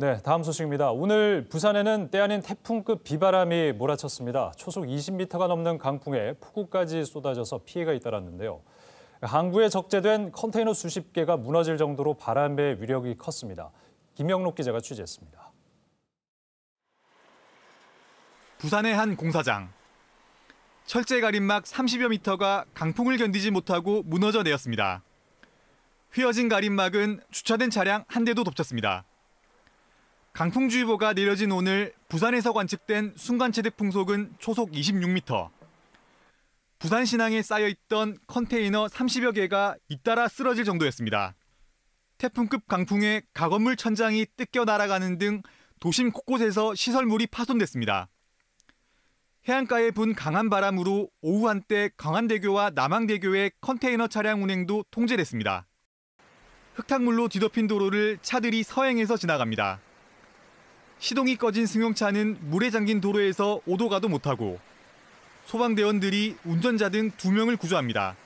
네, 다음 소식입니다. 오늘 부산에는 때 아닌 태풍급 비바람이 몰아쳤습니다. 초속 20m가 넘는 강풍에 폭우까지 쏟아져서 피해가 잇따랐는데요. 항구에 적재된 컨테이너 수십 개가 무너질 정도로 바람의 위력이 컸습니다. 김영록 기자가 취재했습니다. 부산의 한 공사장. 철제 가림막 30여 미터가 강풍을 견디지 못하고 무너져 내렸습니다. 휘어진 가림막은 주차된 차량 한 대도 덮쳤습니다. 강풍주의보가 내려진 오늘 부산에서 관측된 순간 최대 풍속은 초속 26m. 부산 신항에 쌓여있던 컨테이너 30여 개가 잇따라 쓰러질 정도였습니다. 태풍급 강풍에 가건물 천장이 뜯겨 날아가는 등 도심 곳곳에서 시설물이 파손됐습니다. 해안가에 분 강한 바람으로 오후 한때 강한대교와 남항대교의 컨테이너 차량 운행도 통제됐습니다. 흙탕물로 뒤덮인 도로를 차들이 서행해서 지나갑니다. 시동이 꺼진 승용차는 물에 잠긴 도로에서 오도 가도 못하고 소방대원들이 운전자 등 2명을 구조합니다.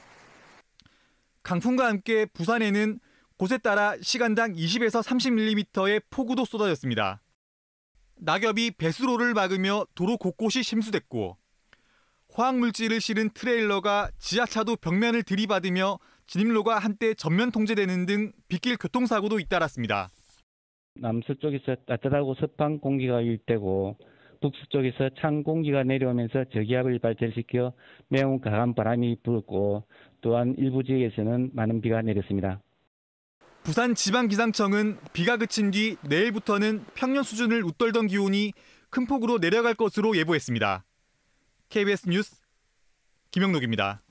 강풍과 함께 부산에는 곳에 따라 시간당 20에서 30mm의 폭우도 쏟아졌습니다. 낙엽이 배수로를 막으며 도로 곳곳이 심수됐고 화학물질을 실은 트레일러가 지하차도 벽면을 들이받으며 진입로가 한때 전면 통제되는 등 빗길 교통사고도 잇따랐습니다. 남서쪽에서 따뜻하고 습한 공기가 유입되고 북서쪽에서 찬 공기가 내려오면서 저기압을 발전시켜 매우 강한 바람이 불었고 또한 일부 지역에서는 많은 비가 내렸습니다. 부산 지방기상청은 비가 그친 뒤 내일부터는 평년 수준을 웃돌던 기온이 큰 폭으로 내려갈 것으로 예보했습니다. KBS 뉴스 김영록입니다.